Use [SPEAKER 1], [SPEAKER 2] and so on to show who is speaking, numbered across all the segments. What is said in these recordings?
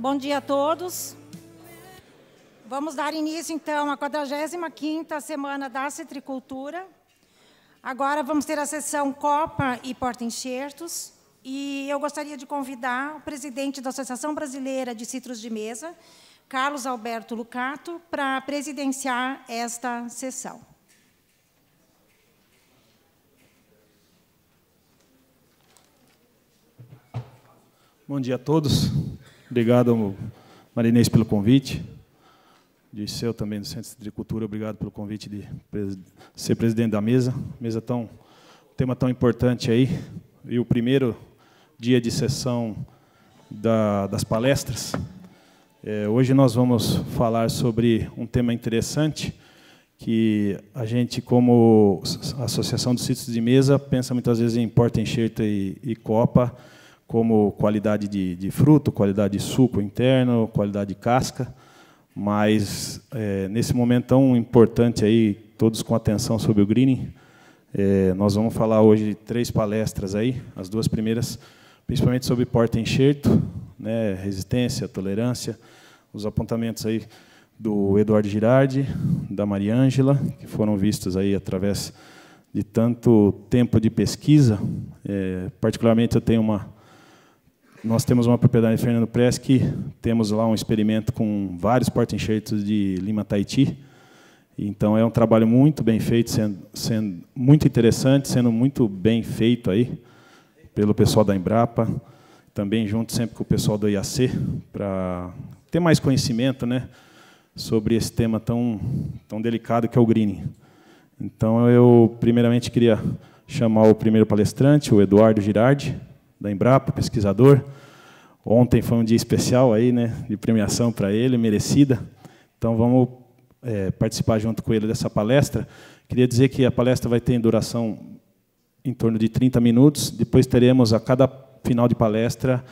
[SPEAKER 1] Bom dia a todos. Vamos dar início, então, à 45ª Semana da Citricultura. Agora vamos ter a sessão Copa e Porta Enxertos. E eu gostaria de convidar o presidente da Associação Brasileira de Citros de Mesa, Carlos Alberto Lucato, para presidenciar esta sessão.
[SPEAKER 2] Bom dia a todos. Obrigado, Marinês, pelo convite. seu também do Centro de Agricultura, obrigado pelo convite de ser presidente da mesa. Mesa tão tema tão importante aí. E o primeiro dia de sessão da, das palestras. É, hoje nós vamos falar sobre um tema interessante que a gente, como Associação dos Sítios de Mesa, pensa muitas vezes em porta enxerta e, e copa como qualidade de, de, fruto, qualidade de suco interno, qualidade de casca, mas é, nesse momento tão importante aí, todos com atenção sobre o greening, é, nós vamos falar hoje três palestras aí, as duas primeiras, principalmente sobre porta enxerto, né, resistência, tolerância, os apontamentos aí do Eduardo Girardi, da Maria Ângela, que foram vistos aí através de tanto tempo de pesquisa. É, particularmente eu tenho uma nós temos uma propriedade em Fernando Press que temos lá um experimento com vários porta-enxertos de Lima Tahiti. Então é um trabalho muito bem feito, sendo, sendo muito interessante, sendo muito bem feito aí pelo pessoal da Embrapa, também junto sempre com o pessoal do IAC para ter mais conhecimento, né, sobre esse tema tão tão delicado que é o greening. Então eu primeiramente queria chamar o primeiro palestrante, o Eduardo Girardi da Embrapa, pesquisador. Ontem foi um dia especial aí, né, de premiação para ele, merecida. Então vamos é, participar junto com ele dessa palestra. Queria dizer que a palestra vai ter em duração em torno de 30 minutos. Depois teremos a cada final de palestra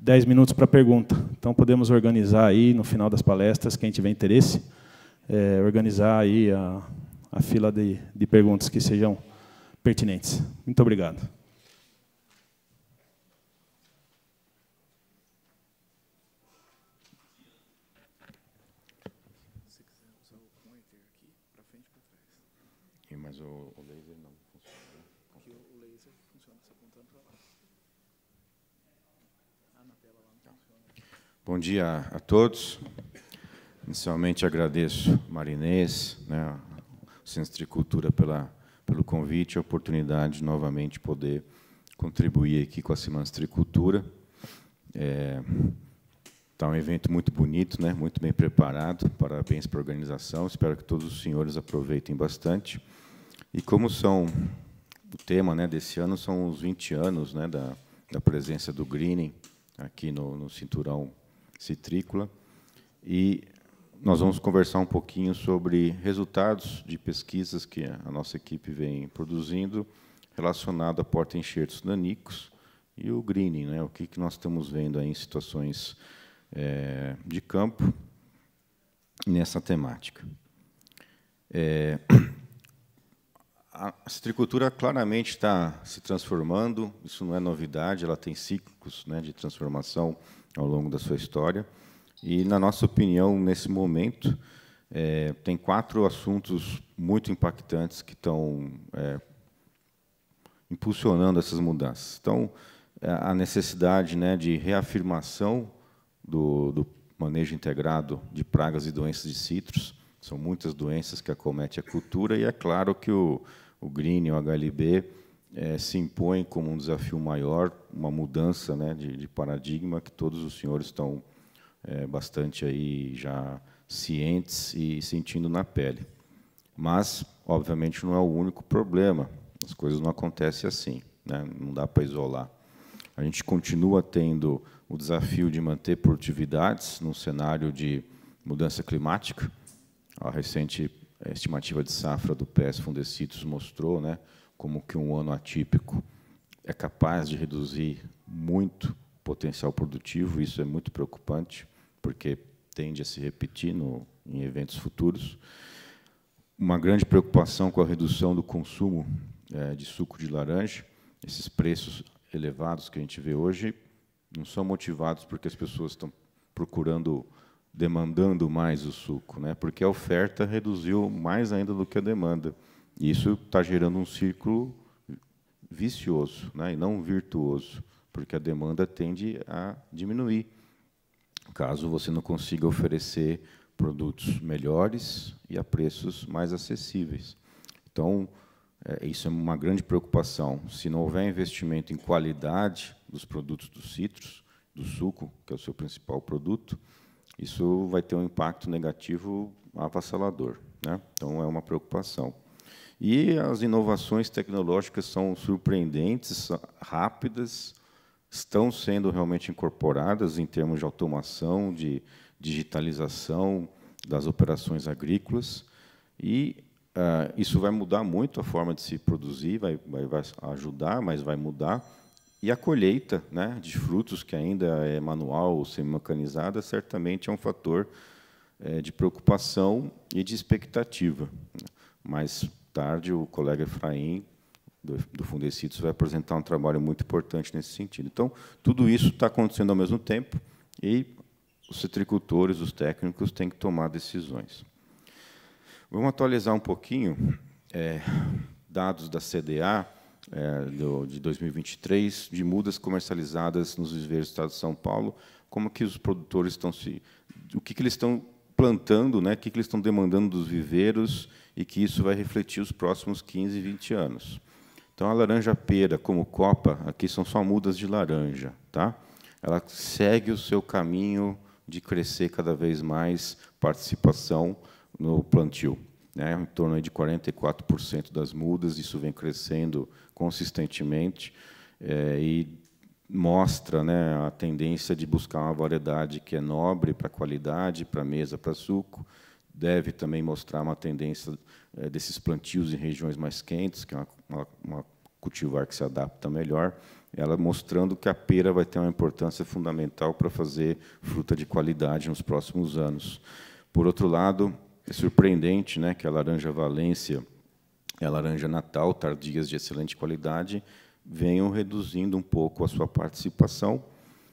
[SPEAKER 2] 10 minutos para pergunta. Então podemos organizar aí no final das palestras, quem tiver interesse, é, organizar aí a, a fila de, de perguntas que sejam pertinentes. Muito obrigado.
[SPEAKER 1] Bom dia a todos. Inicialmente agradeço Marinês, né, o Centro de Cultura pela, pelo convite e a oportunidade de novamente poder contribuir aqui com a Semana de Cultura. É, Está um evento muito bonito, né? muito bem preparado. Parabéns para a organização. Espero que todos os senhores aproveitem bastante. E como são o tema né, desse ano são os 20 anos né, da, da presença do greening aqui no, no cinturão Citrícula. E nós vamos conversar um pouquinho sobre resultados de pesquisas que a nossa equipe vem produzindo relacionado a porta-enxertos danicos e o greening, né? o que, que nós estamos vendo aí em situações é, de campo nessa temática. É, a citricultura claramente está se transformando, isso não é novidade, ela tem ciclos né, de transformação ao longo da sua história. E, na nossa opinião, nesse momento, é, tem quatro assuntos muito impactantes que estão é, impulsionando essas mudanças. Então, é, a necessidade né, de reafirmação do, do manejo integrado de pragas e doenças de citros, são muitas doenças que acomete a cultura, e é claro que o, o green, o HLB, é, se impõe como um desafio maior, uma mudança né, de, de paradigma que todos os senhores estão é, bastante aí já cientes e sentindo na pele. Mas, obviamente, não é o único problema. As coisas não acontecem assim, né? não dá para isolar. A gente continua tendo o desafio de manter produtividades num cenário de mudança climática. A recente estimativa de safra do PES Fundecitos mostrou né, como que um ano atípico é capaz de reduzir muito o potencial produtivo, isso é muito preocupante, porque tende a se repetir no, em eventos futuros. Uma grande preocupação com a redução do consumo é, de suco de laranja, esses preços elevados que a gente vê hoje não são motivados porque as pessoas estão procurando, demandando mais o suco, né? porque a oferta reduziu mais ainda do que a demanda. Isso está gerando um círculo vicioso, né, e não virtuoso, porque a demanda tende a diminuir, caso você não consiga oferecer produtos melhores e a preços mais acessíveis. Então, é, isso é uma grande preocupação. Se não houver investimento em qualidade dos produtos dos citros, do suco, que é o seu principal produto, isso vai ter um impacto negativo avassalador. Né? Então, é uma preocupação. E as inovações tecnológicas são surpreendentes, rápidas, estão sendo realmente incorporadas em termos de automação, de digitalização das operações agrícolas. E uh, isso vai mudar muito a forma de se produzir, vai, vai, vai ajudar, mas vai mudar. E a colheita né, de frutos, que ainda é manual ou semi-mecanizada, certamente é um fator é, de preocupação e de expectativa. Mas tarde, o colega Efraim, do, do Fundecitos, vai apresentar um trabalho muito importante nesse sentido. Então, tudo isso está acontecendo ao mesmo tempo e os citricultores, os técnicos, têm que tomar decisões. Vamos atualizar um pouquinho é, dados da CDA é, do, de 2023 de mudas comercializadas nos viveiros do Estado de São Paulo, como que os produtores estão se, o que, que eles estão plantando, né, o que, eles estão demandando dos viveiros e que isso vai refletir os próximos 15, 20 anos. Então, a laranja-pera, como copa, aqui são só mudas de laranja. Tá? Ela segue o seu caminho de crescer cada vez mais participação no plantio. Né, em torno de 44% das mudas, isso vem crescendo consistentemente. É, e mostra né, a tendência de buscar uma variedade que é nobre para qualidade, para mesa, para suco. Deve também mostrar uma tendência é, desses plantios em regiões mais quentes, que é uma, uma, uma, cultivar que se adapta melhor. Ela mostrando que a pera vai ter uma importância fundamental para fazer fruta de qualidade nos próximos anos. Por outro lado, é surpreendente né, que a laranja valência e a laranja natal, tardias de excelente qualidade, venham reduzindo um pouco a sua participação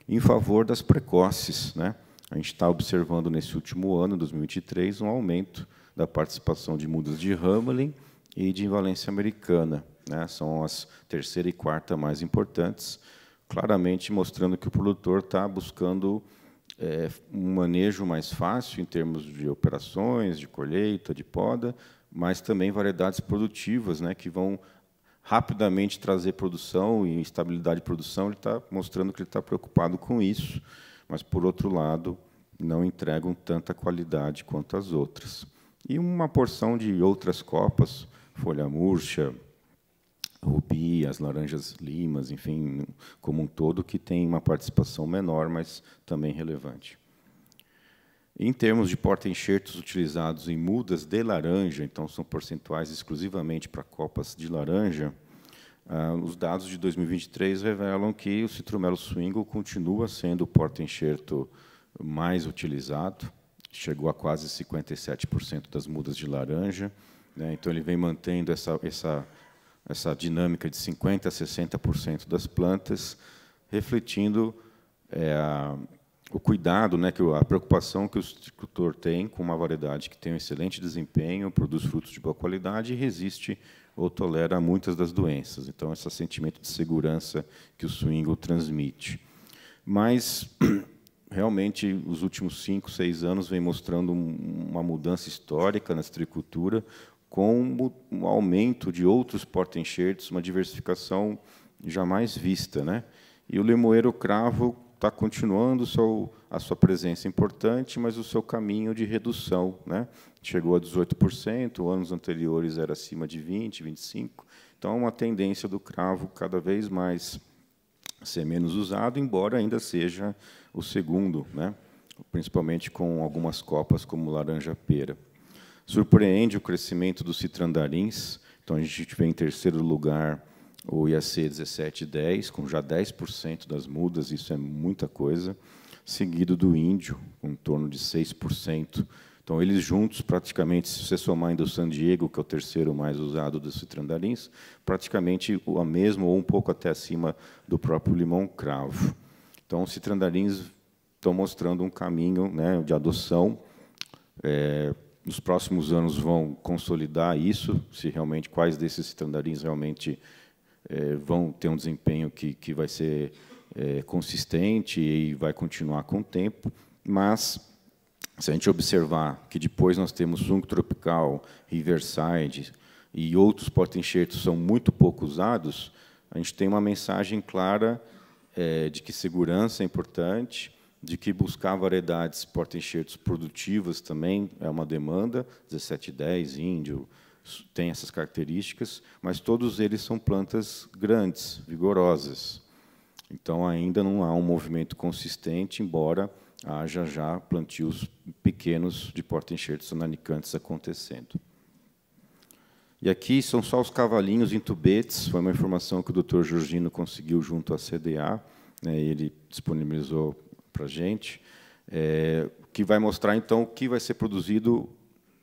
[SPEAKER 1] em favor das precoces. Né? A gente está observando nesse último ano, 2023, um aumento da participação de mudas de Hamelin e de Valência Americana. Né? São as terceira e quarta mais importantes, claramente mostrando que o produtor está buscando é, um manejo mais fácil em termos de operações, de colheita, de poda, mas também variedades produtivas né, que vão rapidamente trazer produção e estabilidade de produção, ele está mostrando que ele está preocupado com isso, mas, por outro lado, não entregam tanta qualidade quanto as outras. E uma porção de outras copas, folha murcha, rubi, as laranjas limas, enfim, como um todo, que tem uma participação menor, mas também relevante. Em termos de porta-enxertos utilizados em mudas de laranja, então são percentuais exclusivamente para copas de laranja, ah, os dados de 2023 revelam que o Citromelo Swingle continua sendo o porta-enxerto mais utilizado, chegou a quase 57% das mudas de laranja, né, então ele vem mantendo essa, essa, essa dinâmica de 50% a 60% das plantas, refletindo é, a o cuidado, né, que a preocupação que o agricultor tem com uma variedade que tem um excelente desempenho, produz frutos de boa qualidade e resiste ou tolera muitas das doenças. Então, esse sentimento de segurança que o swingle transmite. Mas, realmente, os últimos cinco, seis anos vem mostrando uma mudança histórica na citricultura, com um aumento de outros porta-enxertos, uma diversificação jamais vista. Né? E o limoeiro cravo está continuando seu, a sua presença importante, mas o seu caminho de redução. Né? Chegou a 18%, anos anteriores era acima de 20%, 25%. Então, é uma tendência do cravo cada vez mais ser menos usado, embora ainda seja o segundo, né? principalmente com algumas copas como laranja-pera. Surpreende o crescimento dos citrandarins, então a gente vê em terceiro lugar o IAC 1710, com já 10% das mudas, isso é muita coisa, seguido do Índio, com em torno de 6%. Então, eles juntos, praticamente, se você somar ainda o San Diego, que é o terceiro mais usado dos citrandarins, praticamente a mesmo ou um pouco até acima do próprio limão cravo. Então, os citrandarins estão mostrando um caminho né, de adoção. É, nos próximos anos vão consolidar isso, se realmente quais desses citrandarins realmente é, vão ter um desempenho que, que vai ser é, consistente e vai continuar com o tempo, mas se a gente observar que depois nós temos Junco Tropical, Riverside e outros porta-enxertos são muito pouco usados, a gente tem uma mensagem clara é, de que segurança é importante, de que buscar variedades porta-enxertos produtivas também é uma demanda, 1710, índio, têm essas características, mas todos eles são plantas grandes, vigorosas. Então ainda não há um movimento consistente, embora haja já plantios pequenos de porta-enxertos ananicantes acontecendo. E aqui são só os cavalinhos em tubetes, foi uma informação que o Dr. Jorgino conseguiu junto à CDA, né, ele disponibilizou para a gente, é, que vai mostrar, então, o que vai ser produzido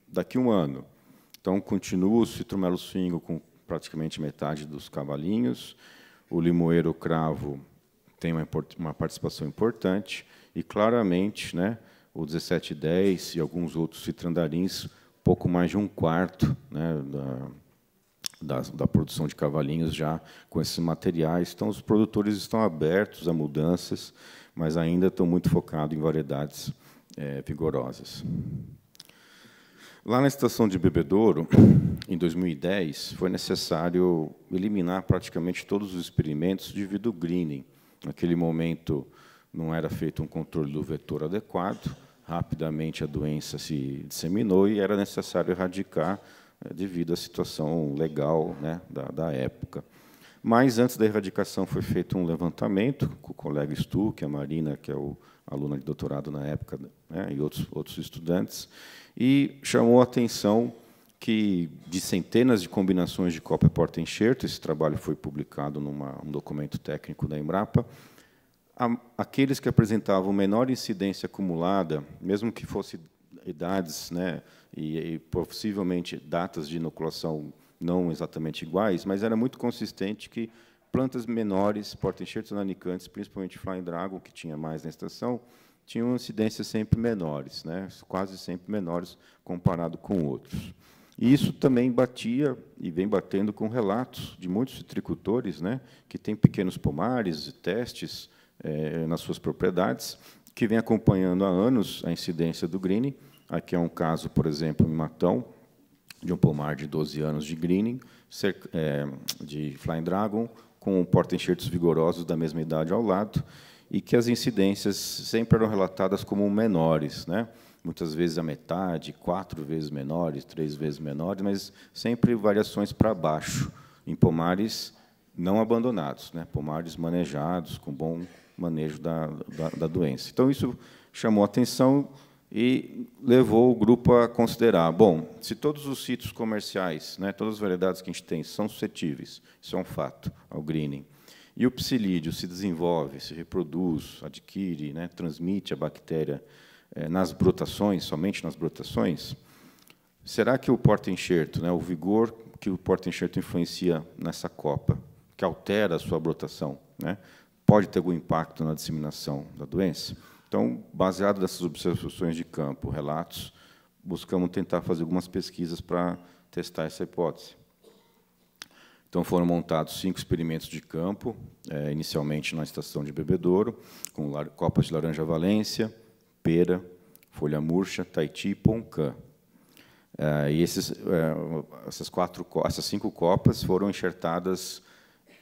[SPEAKER 1] daqui a um ano. Então, continua o citromelo swingo com praticamente metade dos cavalinhos, o limoeiro cravo tem uma, uma participação importante, e claramente né, o 1710 e alguns outros citrandarins, pouco mais de um quarto né, da, da, da, produção de cavalinhos já com esses materiais. Então, os produtores estão abertos a mudanças, mas ainda estão muito focados em variedades é, vigorosas. Lá na estação de Bebedouro, em 2010, foi necessário eliminar praticamente todos os experimentos devido ao greening. Naquele momento, não era feito um controle do vetor adequado, rapidamente a doença se disseminou e era necessário erradicar eh, devido à situação legal né, da, da, época. Mas, antes da erradicação, foi feito um levantamento com o colega Stu, que é a Marina, que é o aluna de doutorado na época, né, e outros, outros estudantes, e chamou a atenção que de centenas de combinações de cópia porta-enxerto, esse trabalho foi publicado num documento técnico da Embrapa, a, aqueles que apresentavam menor incidência acumulada, mesmo que fossem idades né, e, e possivelmente datas de inoculação não exatamente iguais, mas era muito consistente que plantas menores, porta-enxertos ananicantes, principalmente fly dragon, que tinha mais na estação, tinham incidências sempre menores, né? quase sempre menores comparado com outros. E isso também batia e vem batendo com relatos de muitos citricultores né, que têm pequenos pomares e testes é, nas suas propriedades, que vem acompanhando há anos a incidência do greening. Aqui é um caso, por exemplo, em Matão, de um pomar de 12 anos de greening, eh, de Flying Dragon, com porta-enxertos vigorosos da mesma idade ao lado, e que as incidências sempre eram relatadas como menores, né? muitas vezes a metade, quatro vezes menores, três vezes menores, mas sempre variações para baixo, em pomares não abandonados, né? pomares manejados, com bom manejo da, da, da doença. Então, isso chamou atenção e levou o grupo a considerar, bom, se todos os sítios comerciais, né, todas as variedades que a gente tem, são suscetíveis, isso é um fato, ao greening, e o psilídeo se desenvolve, se reproduz, adquire, né, transmite a bactéria é, nas brotações, somente nas brotações. Será que o porta-enxerto, né, o vigor que o porta-enxerto influencia nessa copa, que altera a sua brotação, né, pode ter algum impacto na disseminação da doença? Então, baseado nessas observações de campo, relatos, buscamos tentar fazer algumas pesquisas para testar essa hipótese. Então foram montados cinco experimentos de campo, é, inicialmente na estação de Bebedouro, com copas de laranja valência, pera, folha murcha, taiti e poncã. É, e esses, é, essas, quatro, essas cinco copas foram enxertadas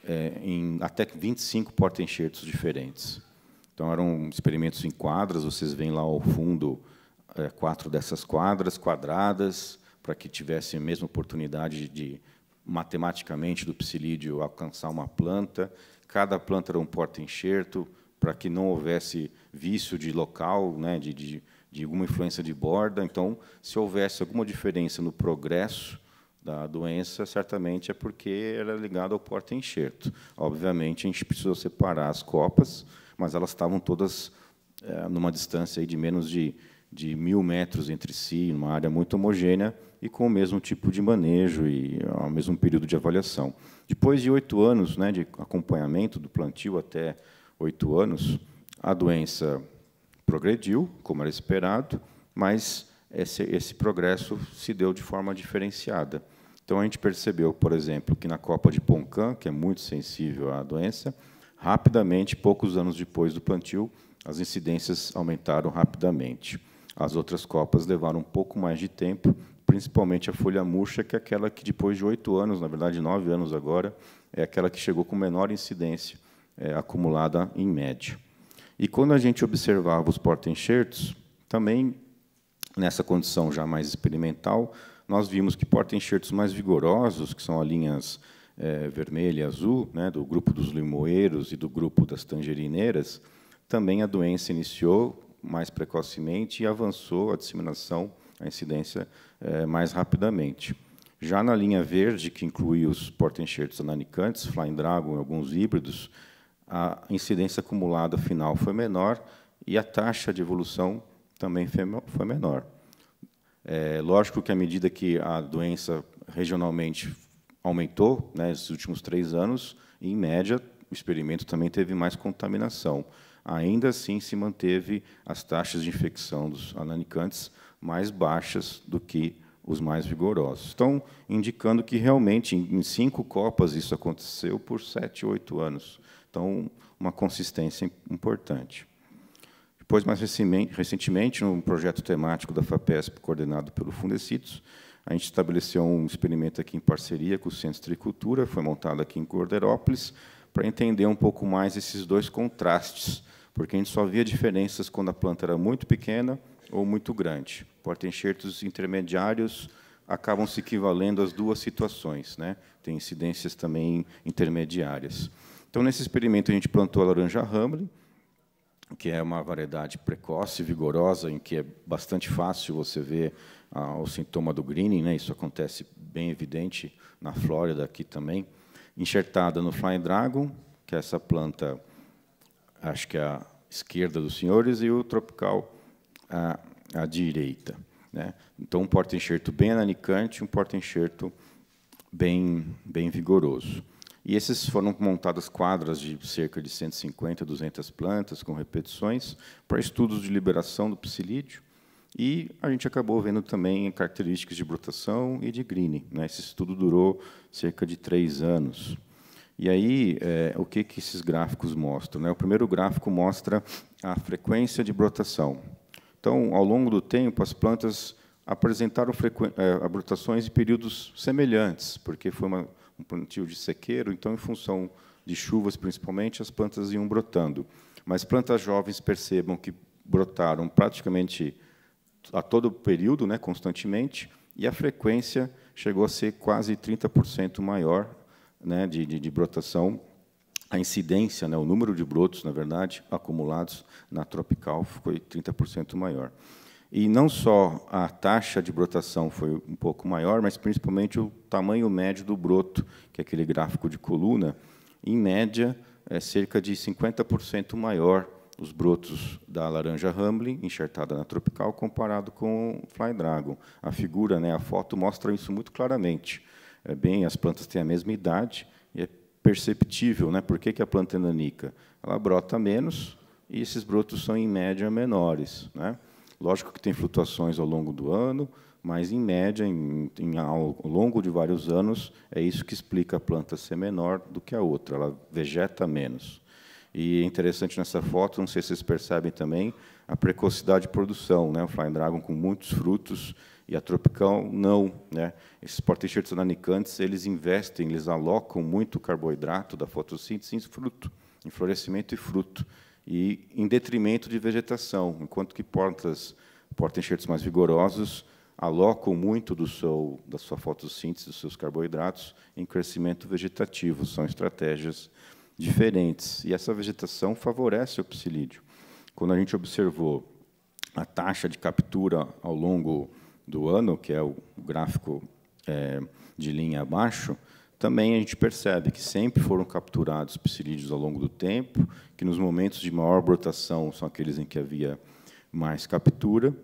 [SPEAKER 1] é, em até 25 porta-enxertos diferentes. Então eram experimentos em quadras, vocês veem lá ao fundo é, quatro dessas quadras quadradas, para que tivessem a mesma oportunidade de matematicamente do psilídeo alcançar uma planta. Cada planta era um porta-enxerto para que não houvesse vício de local, né, de, de, de alguma influência de borda. Então, se houvesse alguma diferença no progresso da doença, certamente é porque era ligado ao porta-enxerto. Obviamente, a gente precisou separar as copas, mas elas estavam todas é, numa distância de menos de de mil metros entre si, uma área muito homogênea e com o mesmo tipo de manejo e o mesmo período de avaliação. Depois de oito anos né, de acompanhamento do plantio até oito anos, a doença progrediu, como era esperado, mas esse, esse progresso se deu de forma diferenciada. Então, a gente percebeu, por exemplo, que na copa de Poncã, que é muito sensível à doença, rapidamente, poucos anos depois do plantio, as incidências aumentaram rapidamente. As outras copas levaram um pouco mais de tempo, principalmente a folha murcha, que é aquela que depois de oito anos, na verdade nove anos agora, é aquela que chegou com menor incidência é, acumulada em média. E quando a gente observava os porta-enxertos, também nessa condição já mais experimental, nós vimos que porta-enxertos mais vigorosos, que são as linhas é, vermelha e azul, né, do grupo dos limoeiros e do grupo das tangerineiras, também a doença iniciou mais precocemente e avançou a disseminação, a incidência, é, mais rapidamente. Já na linha verde, que inclui os porta-enxertos ananicantes, Flying Dragon e alguns híbridos, a incidência acumulada final foi menor e a taxa de evolução também foi menor. É, lógico que à medida que a doença regionalmente aumentou, né, nesses últimos três anos, em média, o experimento também teve mais contaminação ainda assim se manteve as taxas de infecção dos ananicantes mais baixas do que os mais vigorosos. Estão indicando que realmente em cinco Copas isso aconteceu por sete, oito anos. Então, uma consistência importante. Depois, mais recentemente, no projeto temático da FAPESP, coordenado pelo Fundecitos, a gente estabeleceu um experimento aqui em parceria com o Centro de Tricultura, foi montado aqui em Corderópolis, para entender um pouco mais esses dois contrastes, porque a gente só via diferenças quando a planta era muito pequena ou muito grande. Porta-enxertos intermediários acabam se equivalendo às duas situações, né? tem incidências também intermediárias. Então, nesse experimento, a gente plantou a laranja Hamlin, que é uma variedade precoce, vigorosa, em que é bastante fácil você ver ah, o sintoma do greening, né? isso acontece bem evidente na Flórida aqui também, enxertada no Flying Dragon, que é essa planta, acho que é a esquerda dos senhores, e o tropical à, à direita. Né? Então, um porta-enxerto bem ananicante, um porta-enxerto bem, bem vigoroso. E esses foram montadas quadras de cerca de 150, 200 plantas, com repetições, para estudos de liberação do psilídeo. E a gente acabou vendo também características de brotação e de greening. Né? Esse estudo durou cerca de três anos. E aí, é, o que, que esses gráficos mostram? Né? O primeiro gráfico mostra a frequência de brotação. Então, ao longo do tempo, as plantas apresentaram é, brotações em períodos semelhantes, porque foi uma, um plantio de sequeiro, então, em função de chuvas, principalmente, as plantas iam brotando. Mas plantas jovens percebam que brotaram praticamente a todo período, né, constantemente, e a frequência chegou a ser quase 30% maior né, de, de, de brotação a incidência, né, o número de brotos, na verdade, acumulados na tropical foi 30% maior. E não só a taxa de brotação foi um pouco maior, mas principalmente o tamanho médio do broto, que é aquele gráfico de coluna, em média é cerca de 50% maior os brotos da laranja Hamlin, enxertada na tropical, comparado com o Fly Dragon. A figura, né, a foto, mostra isso muito claramente. É bem, as plantas têm a mesma idade e é perceptível né, por que, que a planta é nanica. Ela brota menos e esses brotos são, em média, menores. Né? Lógico que tem flutuações ao longo do ano, mas, em média, em, em, ao longo de vários anos, é isso que explica a planta ser menor do que a outra, ela vegeta menos. E é interessante nessa foto, não sei se vocês percebem também, a precocidade de produção, né? o Flying Dragon com muitos frutos e a Tropicão não. Né? Esses porta-enxertos ananicantes, eles investem, eles alocam muito carboidrato da fotossíntese em fruto, em florescimento e fruto, e em detrimento de vegetação, enquanto que portas porta-enxertos mais vigorosos alocam muito do seu, da sua fotossíntese, dos seus carboidratos, em crescimento vegetativo. São estratégias diferentes. E essa vegetação favorece o psilídeo. Quando a gente observou a taxa de captura ao longo do ano, que é o gráfico é, de linha abaixo, também a gente percebe que sempre foram capturados psilídeos ao longo do tempo, que nos momentos de maior brotação são aqueles em que havia mais captura,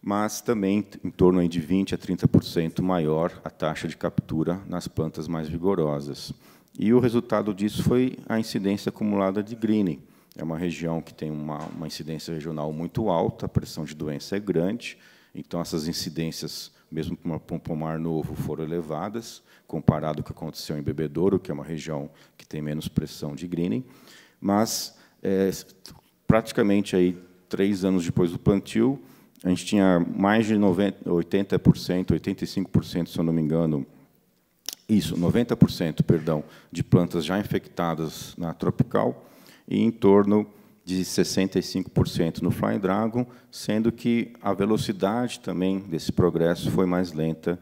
[SPEAKER 1] mas também em torno de 20% a 30% maior a taxa de captura nas plantas mais vigorosas. E o resultado disso foi a incidência acumulada de Greening. É uma região que tem uma, uma incidência regional muito alta, a pressão de doença é grande, então essas incidências, mesmo para um pomar novo, foram elevadas, comparado com o que aconteceu em Bebedouro, que é uma região que tem menos pressão de Greening. Mas, é, praticamente, aí, três anos depois do plantio, a gente tinha mais de 90, 80%, 85%, se eu não me engano, isso, 90%, perdão, de plantas já infectadas na tropical e em torno de 65% no Fly Dragon, sendo que a velocidade também desse progresso foi mais lenta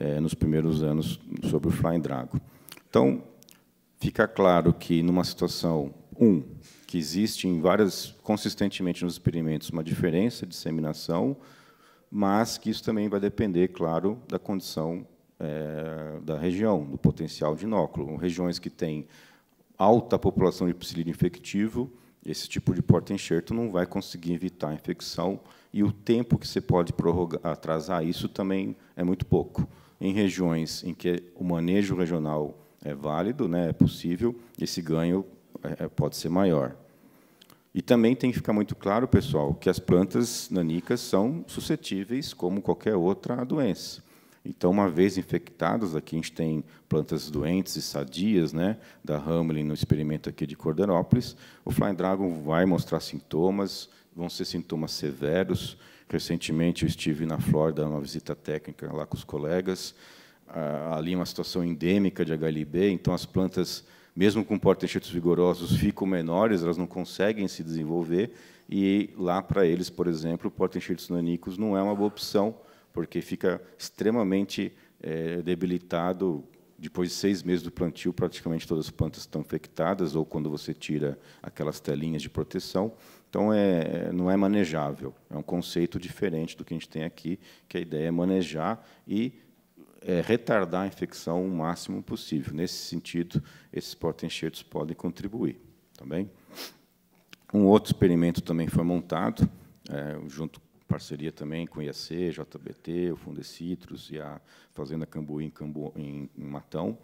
[SPEAKER 1] eh, nos primeiros anos sobre o Fly Dragon. Então, fica claro que numa situação, um, que existe em várias, consistentemente nos experimentos, uma diferença de disseminação, mas que isso também vai depender, claro, da condição é, da região, do potencial de inóculo. Regiões que têm alta população de psilídeo infectivo, esse tipo de porta-enxerto não vai conseguir evitar a infecção, e o tempo que você pode prorrogar, atrasar isso também é muito pouco. Em regiões em que o manejo regional é válido, né, é possível, esse ganho é, pode ser maior. E também tem que ficar muito claro, pessoal, que as plantas nanicas são suscetíveis como qualquer outra doença. Então, uma vez infectados, aqui a gente tem plantas doentes e sadias, né, da Hamelin no experimento aqui de Cordenópolis, o Flying Dragon vai mostrar sintomas, vão ser sintomas severos. Recentemente eu estive na Flórida numa visita técnica lá com os colegas, ah, ali é uma situação endêmica de HLB, então as plantas, mesmo com porta-enxertos vigorosos, ficam menores, elas não conseguem se desenvolver, e lá para eles, por exemplo, porta-enxertos nanicos não é uma boa opção, porque fica extremamente é, debilitado depois de seis meses do plantio, praticamente todas as plantas estão infectadas, ou quando você tira aquelas telinhas de proteção. Então, é, não é manejável. É um conceito diferente do que a gente tem aqui, que a ideia é manejar e é, retardar a infecção o máximo possível. Nesse sentido, esses porta-enxertos podem contribuir. Tá bem? Um outro experimento também foi montado, é, junto parceria também com o IAC, JBT, o Fundo Citrus e a Fazenda Cambuí em, Cambu, em, Matão.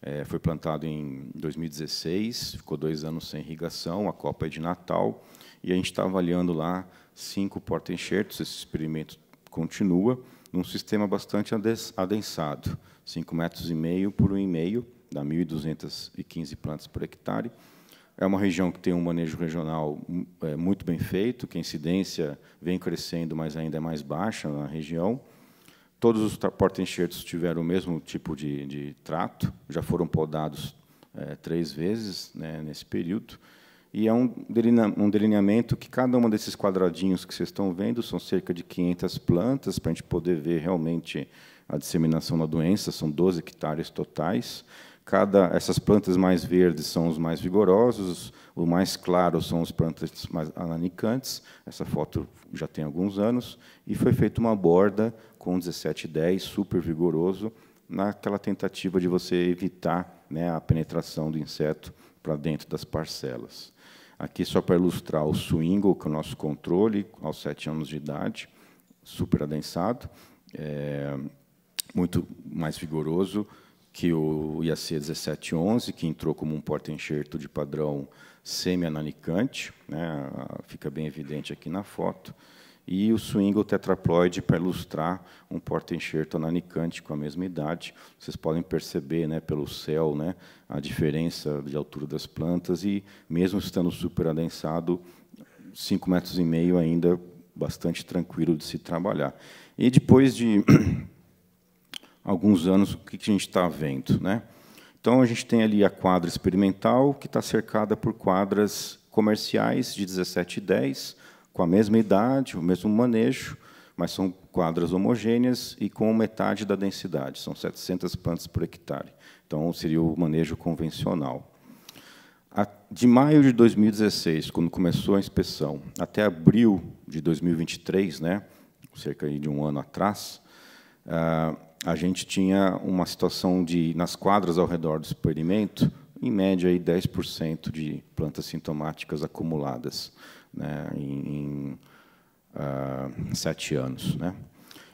[SPEAKER 1] É, foi plantado em 2016, ficou dois anos sem irrigação, a Copa é de Natal, e a gente está avaliando lá cinco porta-enxertos, esse experimento continua, num sistema bastante adensado, 5,5 metros e meio por 1,5 um e meio, dá 1.215 plantas por hectare, é uma região que tem um manejo regional hum, é, muito bem feito, que a incidência vem crescendo, mas ainda é mais baixa na região. Todos os porta-enxertos tiveram o mesmo tipo de, de trato, já foram podados é, três vezes né, nesse período. E é um, deline um delineamento que cada um desses quadradinhos que vocês estão vendo são cerca de 500 plantas, para a gente poder ver realmente a disseminação da doença, são 12 hectares totais. Cada essas plantas mais verdes são os mais vigorosos, o mais claro são os plantas mais ananicantes. Essa foto já tem alguns anos e foi feita uma borda com 1710 super vigoroso naquela tentativa de você evitar né, a penetração do inseto para dentro das parcelas. Aqui só para ilustrar o swingle, que é o nosso controle aos sete anos de idade, super adensado, é, muito mais vigoroso, que o IAC 1711, que entrou como um porta-enxerto de padrão semi-analicante, né, fica bem evidente aqui na foto, e o swingle tetraploide para ilustrar um porta-enxerto analicante com a mesma idade. Vocês podem perceber né, pelo céu né, a diferença de altura das plantas, e mesmo estando superadensado, 5,5 metros e meio ainda bastante tranquilo de se trabalhar. E depois de alguns anos o que a gente está vendo. Né? Então, a gente tem ali a quadra experimental, que está cercada por quadras comerciais de 17 e 10, com a mesma idade, o mesmo manejo, mas são quadras homogêneas e com metade da densidade, são 700 plantas por hectare. Então, seria o manejo convencional. De maio de 2016, quando começou a inspeção, até abril de 2023, né, cerca de um ano atrás, ah, a gente tinha uma situação de, nas quadras ao redor do experimento, em média, aí 10% de plantas sintomáticas acumuladas né, em, em uh, sete anos. Né?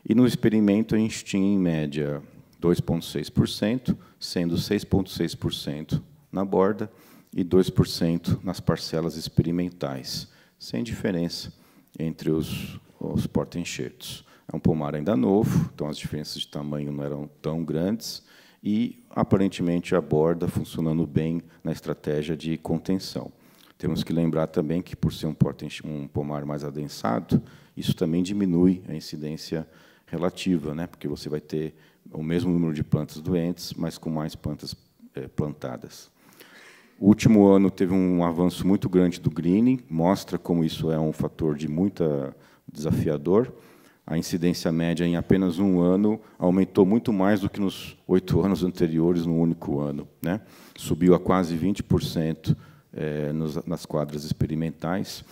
[SPEAKER 1] E no experimento, a gente tinha, em média, 2,6%, sendo 6,6% na borda e 2% nas parcelas experimentais, sem diferença entre os, os porta-enxertos. É um pomar ainda novo, então as diferenças de tamanho não eram tão grandes e aparentemente a borda funcionando bem na estratégia de contenção. Temos que lembrar também que, por ser um, um pomar mais adensado, isso também diminui a incidência relativa, né? porque você vai ter o mesmo número de plantas doentes, mas com mais plantas é, plantadas. O último ano teve um avanço muito grande do greening, mostra como isso é um fator de muita desafiador a incidência média em apenas um ano aumentou muito mais do que nos oito anos anteriores, num único ano. Né? Subiu a quase 20% é, eh, nos, nas quadras experimentais,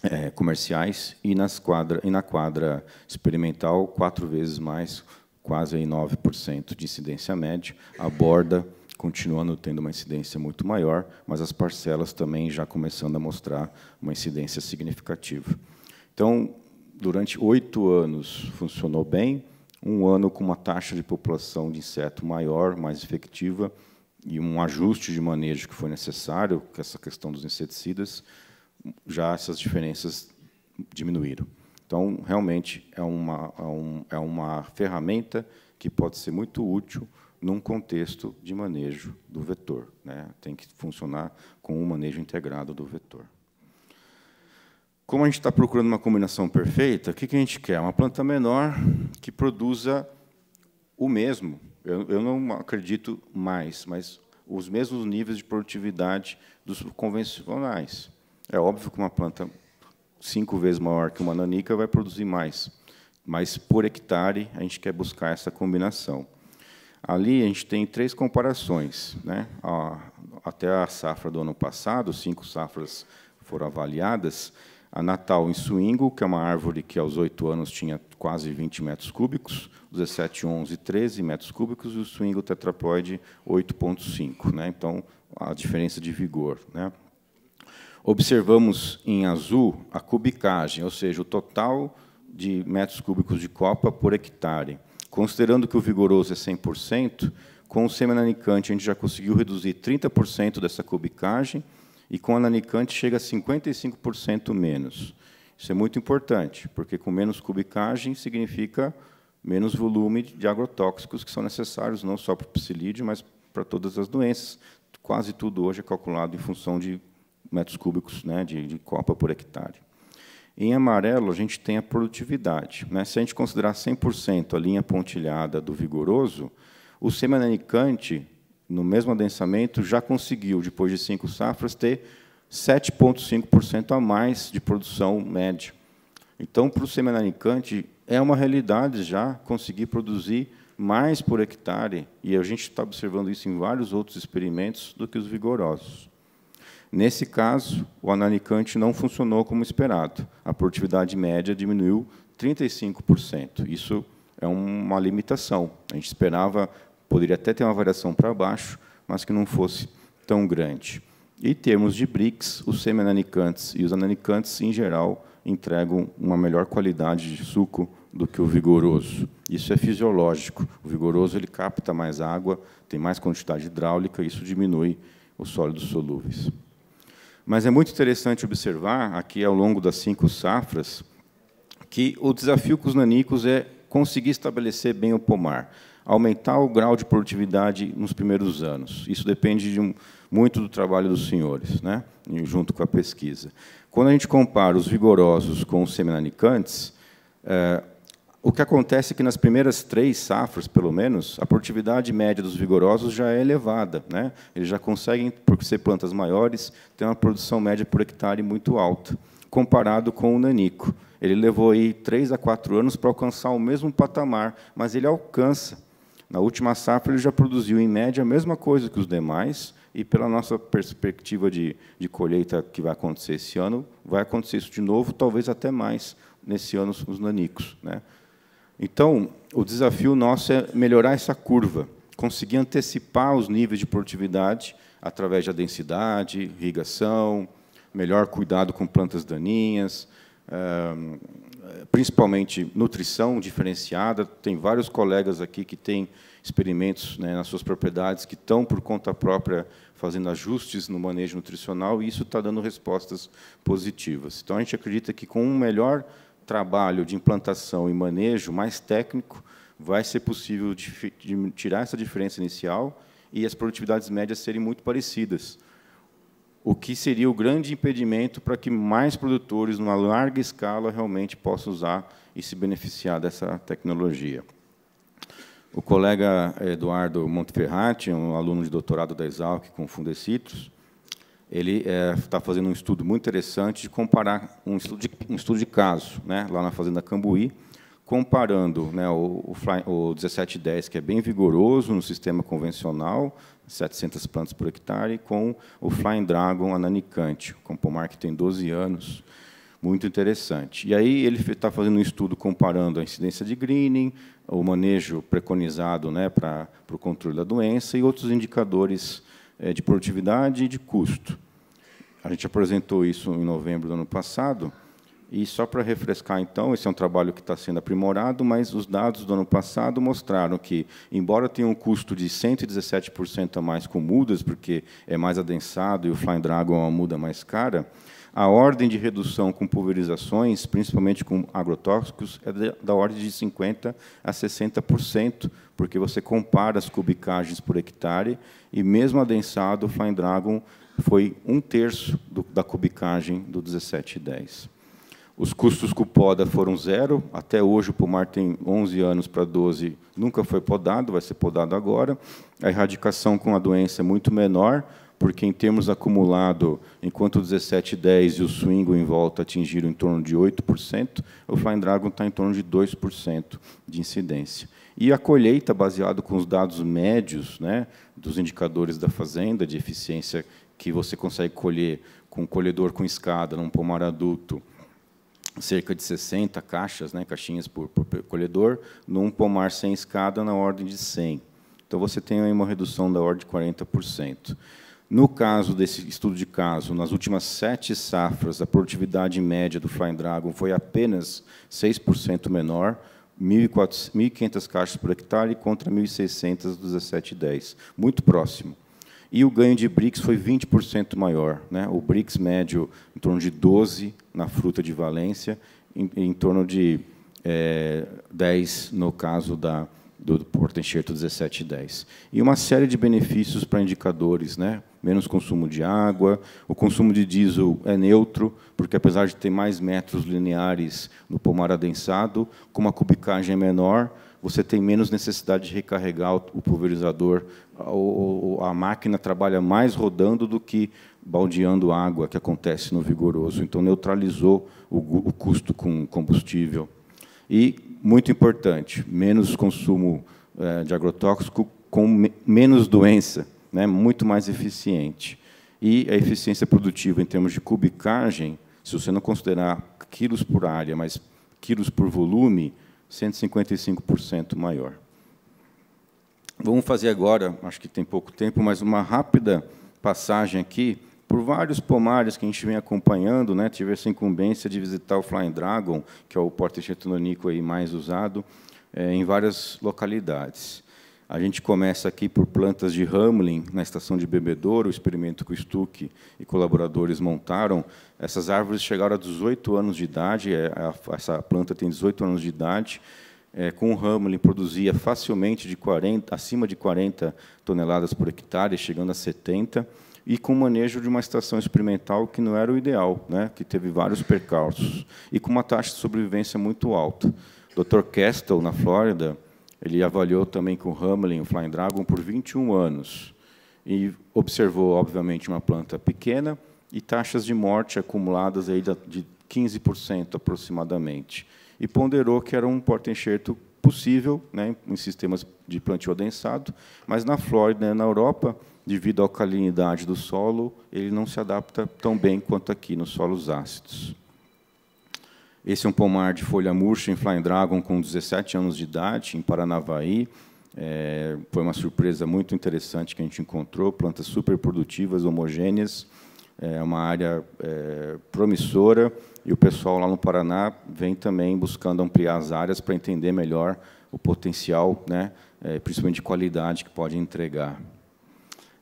[SPEAKER 1] é, comerciais, e, nas quadra, e na quadra experimental, quatro vezes mais, quase em 9% de incidência média. A borda continuando tendo uma incidência muito maior, mas as parcelas também já começando a mostrar uma incidência significativa. Então, durante oito anos funcionou bem, um ano com uma taxa de população de inseto maior, mais efetiva, e um ajuste de manejo que foi necessário, com essa questão dos inseticidas, já essas diferenças diminuíram. Então, realmente, é uma, é, um, é uma ferramenta que pode ser muito útil num contexto de manejo do vetor. Né? Tem que funcionar com um manejo integrado do vetor. Como a gente está procurando uma combinação perfeita, o que, que a gente quer? Uma planta menor que produza o mesmo. Eu, eu não acredito mais, mas os mesmos níveis de produtividade dos convencionais. É óbvio que uma planta cinco vezes maior que uma nanica vai produzir mais, mas por hectare a gente quer buscar essa combinação. Ali a gente tem três comparações. Né? Até a safra do ano passado, cinco safras foram avaliadas, a Natal em Swingo, que é uma árvore que aos oito anos tinha quase 20 metros cúbicos, 17, 11, 13 metros cúbicos, e o Swingo tetraploide 8,5. Né? Então, a diferença de vigor. Né? Observamos em azul a cubicagem, ou seja, o total de metros cúbicos de copa por hectare. Considerando que o vigoroso é 100%, com o seminanicante a gente já conseguiu reduzir 30% dessa cubicagem, e com ananicante chega a 55% menos. Isso é muito importante, porque com menos cubicagem significa menos volume de agrotóxicos que são necessários não só para o psilídeo, mas para todas as doenças. Quase tudo hoje é calculado em função de metros cúbicos né, de, de copa por hectare. Em amarelo, a gente tem a produtividade. Né? Se a gente considerar 100% a linha pontilhada do vigoroso, o semananicante ananicante no mesmo adensamento, já conseguiu, depois de cinco safras, ter 7,5% a mais de produção média. Então, para o semenaricante é uma realidade já conseguir produzir mais por hectare, e a gente está observando isso em vários outros experimentos do que os vigorosos. Nesse caso, o ananicante não funcionou como esperado. A produtividade média diminuiu 35%. Isso é uma limitação. A gente esperava Poderia até ter uma variação para baixo, mas que não fosse tão grande. E, em termos de BRICS, os semi-ananicantes e os ananicantes, em geral, entregam uma melhor qualidade de suco do que o vigoroso. Isso é fisiológico. O vigoroso ele capta mais água, tem mais quantidade hidráulica, e isso diminui os sólidos solúveis. Mas é muito interessante observar, aqui ao longo das cinco safras, que o desafio com os nanicos é conseguir estabelecer bem o pomar aumentar o grau de produtividade nos primeiros anos. Isso depende de um, muito do trabalho dos senhores, né? junto com a pesquisa. Quando a gente compara os vigorosos com os seminanicantes, é, eh, o que acontece é que nas primeiras três safras, pelo menos, a produtividade média dos vigorosos já é elevada. Né? Eles já conseguem, por ser plantas maiores, ter uma produção média por hectare muito alta, comparado com o nanico. Ele levou aí três a quatro anos para alcançar o mesmo patamar, mas ele alcança na última safra, ele já produziu, em média, a mesma coisa que os demais, e pela nossa perspectiva de, de colheita que vai acontecer esse ano, vai acontecer isso de novo, talvez até mais nesse ano os nanicos. Né? Então, o desafio nosso é melhorar essa curva, conseguir antecipar os níveis de produtividade através da densidade, irrigação, melhor cuidado com plantas daninhas, hum, principalmente nutrição diferenciada. Tem vários colegas aqui que têm experimentos né, nas suas propriedades, que estão por conta própria fazendo ajustes no manejo nutricional, e isso está dando respostas positivas. Então, a gente acredita que com um melhor trabalho de implantação e manejo mais técnico, vai ser possível tirar essa diferença inicial e as produtividades médias serem muito parecidas o que seria o grande impedimento para que mais produtores, numa larga escala, realmente possam usar e se beneficiar dessa tecnologia. O colega eh, Eduardo Monteferrati, um aluno de doutorado da Exalc com Fundecitos, ele está eh, é, fazendo um estudo muito interessante de comparar um estudo de, um estudo de caso, né, lá na fazenda Cambuí, comparando né, o, o, o 1710, que é bem vigoroso no sistema convencional, 700 plantas por hectare, com o Flying Dragon ananicante, um pomar que tem 12 anos, muito interessante. E aí ele está fazendo um estudo comparando a incidência de greening, o manejo preconizado né, para, para o controle da doença e outros indicadores é, de produtividade e de custo. A gente apresentou isso em novembro do ano passado, e só para refrescar, então, esse é um trabalho que está sendo aprimorado, mas os dados do ano passado mostraram que, embora tenha um custo de 117% a mais com mudas, porque é mais adensado e o Flying Dragon é uma muda mais cara, a ordem de redução com pulverizações, principalmente com agrotóxicos, é da ordem de 50% a 60%, porque você compara as cubicagens por hectare, e mesmo adensado, o Flying Dragon foi um terço do, da cubicagem do 1710. Os custos com poda foram zero. Até hoje, o pomar tem 11 anos para 12, nunca foi podado, vai ser podado agora. A erradicação com a doença é muito menor, porque em termos acumulado, enquanto o 1710 e o swingo em volta atingiram em torno de 8%, o Flying Dragon está em torno de 2% de incidência. E a colheita, baseado com os dados médios né, dos indicadores da fazenda, de eficiência que você consegue colher com um colhedor com escada, num pomar adulto, cerca de 60 caixas, né, caixinhas por, por colhedor, num pomar sem escada na ordem de 100. Então você tem aí uma redução da ordem de 40%. No caso desse estudo de caso, nas últimas sete safras, a produtividade média do Flying Dragon foi apenas 6% menor, 1.500 caixas por hectare contra 1.600 dos 1710, muito próximo e o ganho de BRICS foi 20% maior. Né? O BRICS médio em torno de 12% na fruta de Valência, em, em torno de é, 10% no caso da, do Porto Enxerto 1710. E uma série de benefícios para indicadores, né? menos consumo de água, o consumo de diesel é neutro, porque apesar de ter mais metros lineares no pomar adensado, com uma cubicagem menor, você tem menos necessidade de recarregar o pulverizador, a máquina trabalha mais rodando do que baldeando água, que acontece no vigoroso. Então, neutralizou o custo com combustível. E, muito importante, menos consumo eh, de agrotóxico com menos doença, né? muito mais eficiente. E a eficiência produtiva em termos de cubicagem, se você não considerar quilos por área, mas quilos por volume, 155% maior. Vamos fazer agora, acho que tem pouco tempo, mas uma rápida passagem aqui por vários pomares que a gente vem acompanhando, né? tive essa incumbência de visitar o Flying Dragon, que é o porta-xetonônico mais usado, é, em várias localidades. A gente começa aqui por plantas de Hamlin, na estação de Bebedouro, o experimento que o Stuck e colaboradores montaram. Essas árvores chegaram a 18 anos de idade, é, essa planta tem 18 anos de idade, é, com o Hamlin produzia facilmente de 40, acima de 40 toneladas por hectare, chegando a 70, e com o manejo de uma estação experimental que não era o ideal, né, que teve vários percalços, e com uma taxa de sobrevivência muito alta. Dr. Kestel, na Flórida, ele avaliou também com Hamlin o Flying Dragon, por 21 anos e observou, obviamente, uma planta pequena e taxas de morte acumuladas aí de 15% aproximadamente. E ponderou que era um porta-enxerto possível né, em sistemas de plantio adensado, mas na Flórida, e na Europa, devido à alcalinidade do solo, ele não se adapta tão bem quanto aqui nos solos ácidos. Esse é um pomar de folha murcha em Flying Dragon com 17 anos de idade, em Paranavaí. É, foi uma surpresa muito interessante que a gente encontrou, plantas super produtivas, homogêneas, é uma área é, promissora, e o pessoal lá no Paraná vem também buscando ampliar as áreas para entender melhor o potencial, né, é, principalmente de qualidade que pode entregar.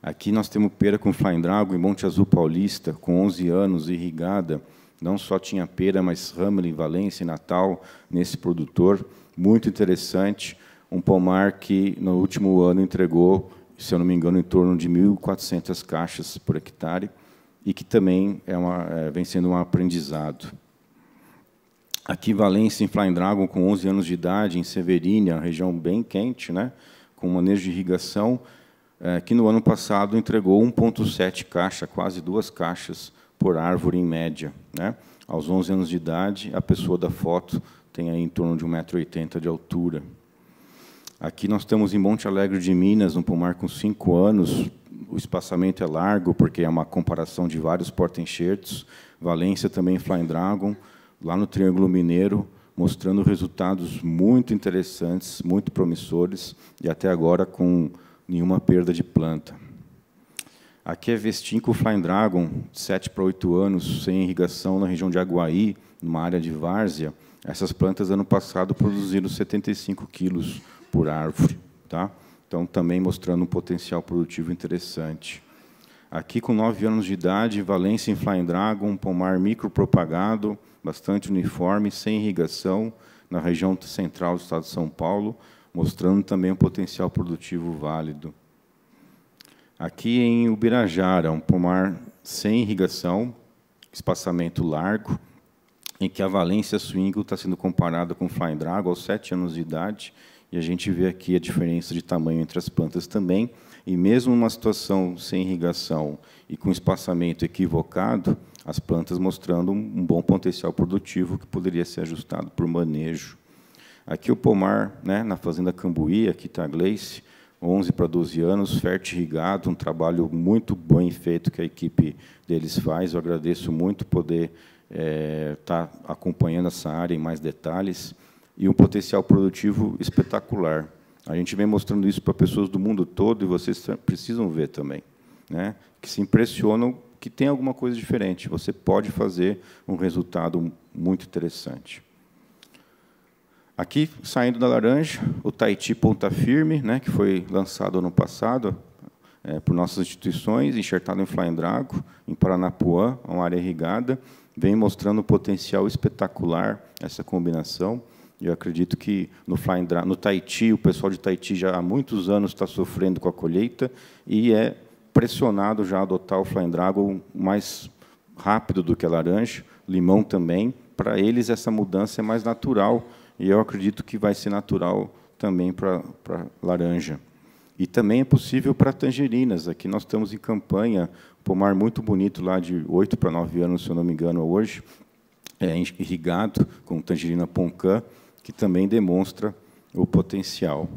[SPEAKER 1] Aqui nós temos pera com Flying Dragon em Monte Azul Paulista, com 11 anos, irrigada, não só tinha pera, mas Ramelin, Valência e Natal nesse produtor. Muito interessante. Um pomar que, no último ano, entregou, se eu não me engano, em torno de 1.400 caixas por hectare e que também é uma, é, vem sendo um aprendizado. Aqui, Valência, em Flying Dragon, com 11 anos de idade, em Severínia, região bem quente, né? com manejo de irrigação, é, que no ano passado entregou 1,7 caixa, quase duas caixas por árvore em média. Né? Aos 11 anos de idade, a pessoa da foto tem aí em torno de 1,80m de altura. Aqui nós estamos em Monte Alegre de Minas, um pomar com 5 anos, o espaçamento é largo, porque é uma comparação de vários porta-enxertos. Valência também Flying Dragon, lá no Triângulo Mineiro, mostrando resultados muito interessantes, muito promissores, e até agora com nenhuma perda de planta. Aqui é Vestinco Flying Dragon, 7 para 8 anos, sem irrigação na região de Aguaí, numa área de várzea. Essas plantas, ano passado, produziram 75 quilos por árvore. Tá? Então, também mostrando um potencial produtivo interessante. Aqui, com 9 anos de idade, Valência em Flying Dragon, pomar micropropagado, bastante uniforme, sem irrigação, na região central do estado de São Paulo, mostrando também um potencial produtivo válido. Aqui em Ubirajara, um pomar sem irrigação, espaçamento largo, em que a valência swingle está sendo comparada com o flying dragon aos 7 anos de idade, e a gente vê aqui a diferença de tamanho entre as plantas também. E mesmo numa situação sem irrigação e com espaçamento equivocado, as plantas mostrando um bom potencial produtivo que poderia ser ajustado por manejo. Aqui o pomar, né, na fazenda Cambuí, aqui está a Gleice, 11 para 12 anos, fértil irrigado, um trabalho muito bem feito que a equipe deles faz. Eu agradeço muito poder é, estar tá acompanhando essa área em mais detalhes e um potencial produtivo espetacular. A gente vem mostrando isso para pessoas do mundo todo e vocês precisam ver também, né? que se impressionam que tem alguma coisa diferente. Você pode fazer um resultado muito interessante. Aqui, saindo da laranja, o Taiti Ponta Firme, né, que foi lançado ano passado é, por nossas instituições, enxertado em Drago, em Paranapuã, uma área irrigada, vem mostrando um potencial espetacular essa combinação. Eu acredito que no Flaendrago, no Taiti, o pessoal de Taiti já há muitos anos está sofrendo com a colheita e é pressionado já a adotar o Drago mais rápido do que a laranja, limão também. Para eles, essa mudança é mais natural e eu acredito que vai ser natural também para laranja. E também é possível para tangerinas. Aqui nós estamos em campanha, pomar muito bonito lá de 8 para 9 anos, se eu não me engano, hoje, é irrigado com tangerina poncã, que também demonstra o potencial.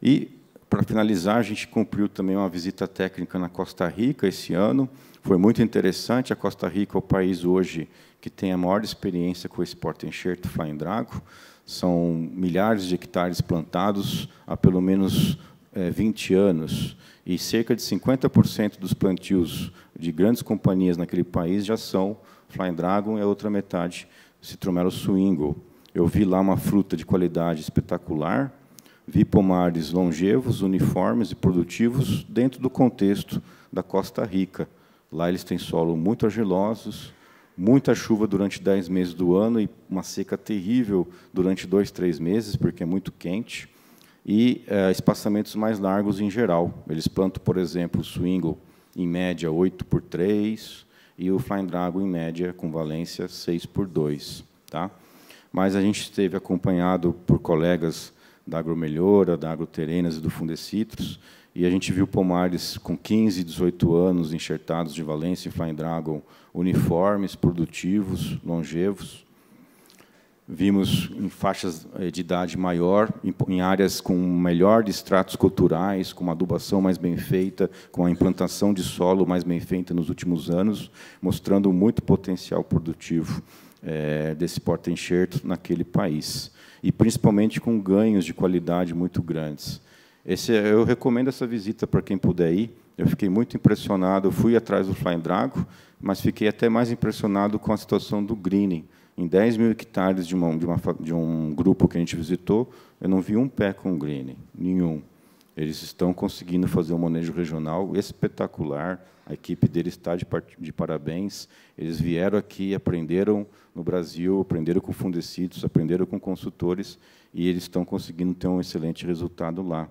[SPEAKER 1] E, para finalizar, a gente cumpriu também uma visita técnica na Costa Rica esse ano. Foi muito interessante. A Costa Rica é o país hoje que tem a maior experiência com o esporte enxerto Flying Drago. São milhares de hectares plantados há pelo menos é, 20 anos. E cerca de 50% dos plantios de grandes companhias naquele país já são Flying Dragon e a outra metade Citromelo Swingle. Eu vi lá uma fruta de qualidade espetacular, vi pomares longevos, uniformes e produtivos dentro do contexto da Costa Rica. Lá eles têm solo muito argilosos, muita chuva durante 10 meses do ano e uma seca terrível durante dois, três meses, porque é muito quente, e é, espaçamentos mais largos em geral. Eles plantam, por exemplo, o swingle em média 8 por 3 e o flying dragon em média com valência 6 por 2. Tá? Mas a gente esteve acompanhado por colegas da Agromelhora, da Agroterenas e do Fundecitrus, e a gente viu pomares com 15, 18 anos enxertados de valência e flying dragon uniformes, produtivos, longevos. Vimos em faixas eh, de idade maior, em áreas com melhor de extratos culturais, com uma adubação mais bem feita, com a implantação de solo mais bem feita nos últimos anos, mostrando muito potencial produtivo é, desse porta-enxerto naquele país. E, principalmente, com ganhos de qualidade muito grandes. Esse, é, eu recomendo essa visita para quem puder ir. Eu fiquei muito impressionado. Eu fui atrás do Flying Drago, mas fiquei até mais impressionado com a situação do greening. Em 10 mil hectares de, uma, de, uma, de um grupo que a gente visitou, eu não vi um pé com greening, nenhum. Eles estão conseguindo fazer um manejo regional espetacular. A equipe deles está de, par de parabéns. Eles vieram aqui, aprenderam no Brasil, aprenderam com fundecidos, aprenderam com consultores, e eles estão conseguindo ter um excelente resultado lá.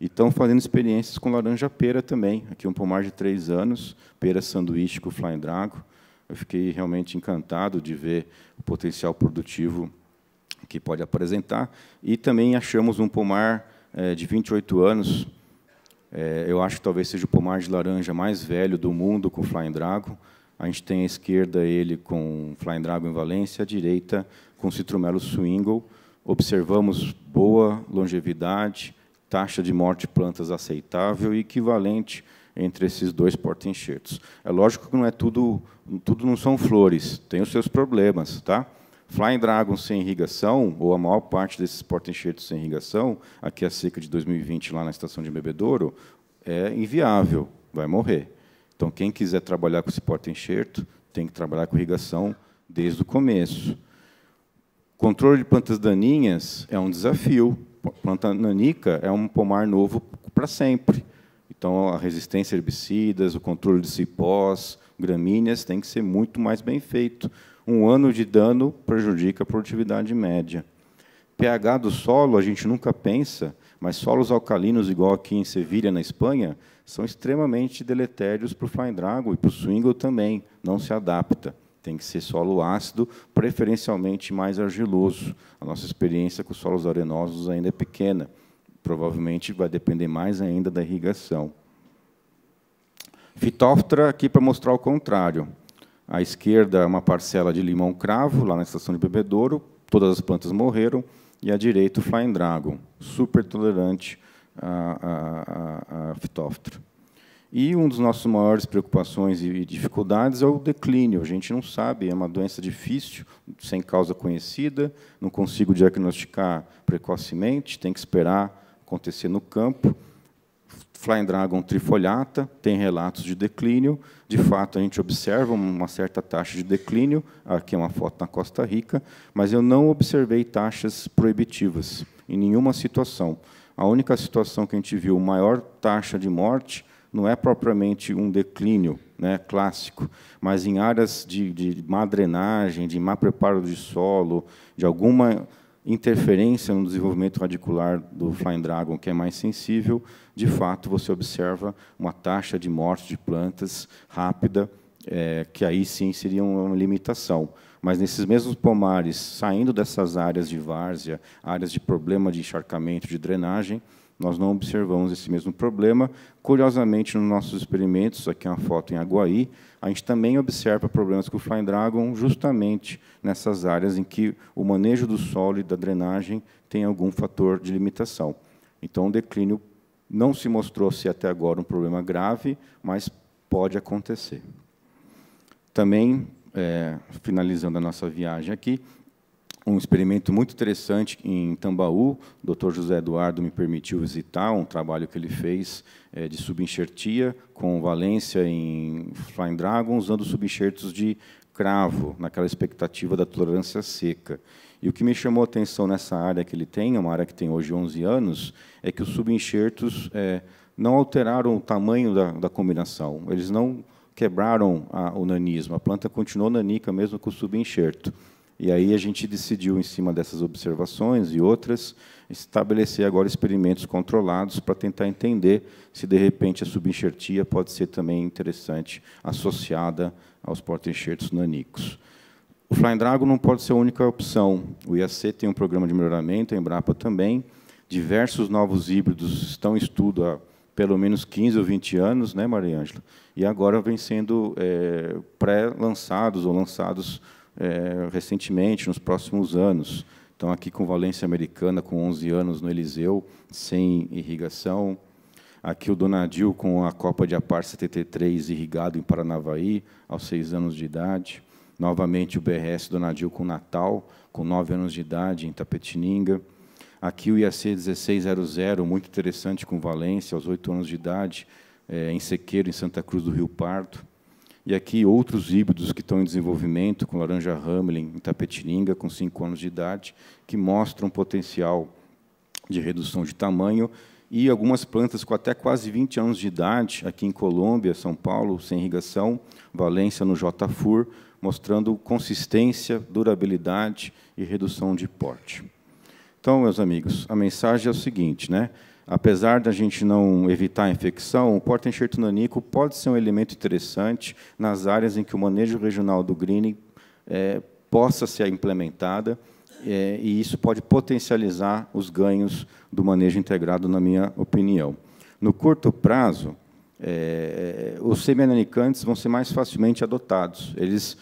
[SPEAKER 1] E estão fazendo experiências com laranja-pera também. Aqui um pomar de três anos, pera sanduíche com Flying Drago. Eu fiquei realmente encantado de ver o potencial produtivo que pode apresentar. E também achamos um pomar é, de 28 anos, é, eu acho que talvez seja o pomar de laranja mais velho do mundo com Flying Drago. A gente tem à esquerda ele com Flying Drago em Valência, à direita com Citromelo Swingle. Observamos boa longevidade, taxa de morte de plantas aceitável e equivalente entre esses dois porta-enxertos. É lógico que não é tudo, tudo não são flores, tem os seus problemas, tá? Flying Dragon sem irrigação, ou a maior parte desses porta-enxertos sem irrigação, aqui a seca de 2020 lá na estação de Bebedouro, é inviável, vai morrer. Então, quem quiser trabalhar com esse porta-enxerto, tem que trabalhar com irrigação desde o começo. Controle de plantas daninhas é um desafio, planta nanica é um pomar novo para sempre. Então, a resistência a herbicidas, o controle de cipós, gramíneas, tem que ser muito mais bem feito. Um ano de dano prejudica a produtividade média. pH do solo, a gente nunca pensa, mas solos alcalinos, igual aqui em Sevilha, na Espanha, são extremamente deletérios para o flying dragon e para o swingle também, não se adapta. Tem que ser solo ácido, preferencialmente mais argiloso. A nossa experiência com solos arenosos ainda é pequena. Provavelmente vai depender mais ainda da irrigação. Fitóftra aqui para mostrar o contrário. À esquerda, uma parcela de limão-cravo, lá na estação de bebedouro. Todas as plantas morreram. E à direita, o flying dragon, super tolerante a à, e um dos nossos maiores preocupações e dificuldades é o declínio. A gente não sabe, é uma doença difícil, sem causa conhecida, não consigo diagnosticar precocemente, tem que esperar acontecer no campo. Flying Dragon trifoliata tem relatos de declínio. De fato, a gente observa uma certa taxa de declínio. Aqui é uma foto na Costa Rica, mas eu não observei taxas proibitivas em nenhuma situação. A única situação que a gente viu maior taxa de morte não é propriamente um declínio né, clássico, mas em áreas de, de má drenagem, de má preparo de solo, de alguma interferência no desenvolvimento radicular do Flying Dragon, que é mais sensível, de fato você observa uma taxa de morte de plantas rápida, é, que aí sim seria uma limitação. Mas nesses mesmos pomares, saindo dessas áreas de várzea, áreas de problema de encharcamento, de drenagem, nós não observamos esse mesmo problema. Curiosamente, nos nossos experimentos, aqui é uma foto em Aguaí, a gente também observa problemas com o Flying Dragon justamente nessas áreas em que o manejo do solo e da drenagem tem algum fator de limitação. Então, o declínio não se mostrou se até agora um problema grave, mas pode acontecer. Também, é, finalizando a nossa viagem aqui, um experimento muito interessante em Tambaú. O Dr. José Eduardo me permitiu visitar um trabalho que ele fez é, de subenxertia com Valência em Flying Dragon, usando subenxertos de cravo, naquela expectativa da tolerância seca. E o que me chamou a atenção nessa área que ele tem, é uma área que tem hoje 11 anos, é que os subenxertos é, não alteraram o tamanho da, da combinação. Eles não quebraram a, o nanismo. A planta continuou nanica mesmo com o subenxerto. E aí a gente decidiu, em cima dessas observações e outras, estabelecer agora experimentos controlados para tentar entender se, de repente, a subenxertia pode ser também interessante associada aos porta-enxertos nanicos. O Flying Dragon não pode ser a única opção. O IAC tem um programa de melhoramento, a Embrapa também. Diversos novos híbridos estão em estudo há pelo menos 15 ou 20 anos, né, Maria Ângela? E agora vêm sendo é, pré-lançados ou lançados é, recentemente, nos próximos anos. Então, aqui com valência americana, com 11 anos no Eliseu, sem irrigação. Aqui o Donadil com a Copa de Apar 73 irrigado em Paranavaí, aos 6 anos de idade. Novamente o BRS Donadil com Natal, com 9 anos de idade, em Tapetininga. Aqui o IAC 1600, muito interessante, com Valência, aos 8 anos de idade, é, em Sequeiro, em Santa Cruz do Rio Pardo e aqui outros híbridos que estão em desenvolvimento, com laranja Hamlin, em Tapetininga, com 5 anos de idade, que mostram potencial de redução de tamanho, e algumas plantas com até quase 20 anos de idade, aqui em Colômbia, São Paulo, sem irrigação, Valência, no JFUR, mostrando consistência, durabilidade e redução de porte. Então, meus amigos, a mensagem é o seguinte, né? apesar da gente não evitar a infecção, o porta-enxerto nanico pode ser um elemento interessante nas áreas em que o manejo regional do greening é, possa ser implementada, é, e isso pode potencializar os ganhos do manejo integrado, na minha opinião. No curto prazo, é, os semi-ananicantes vão ser mais facilmente adotados. Eles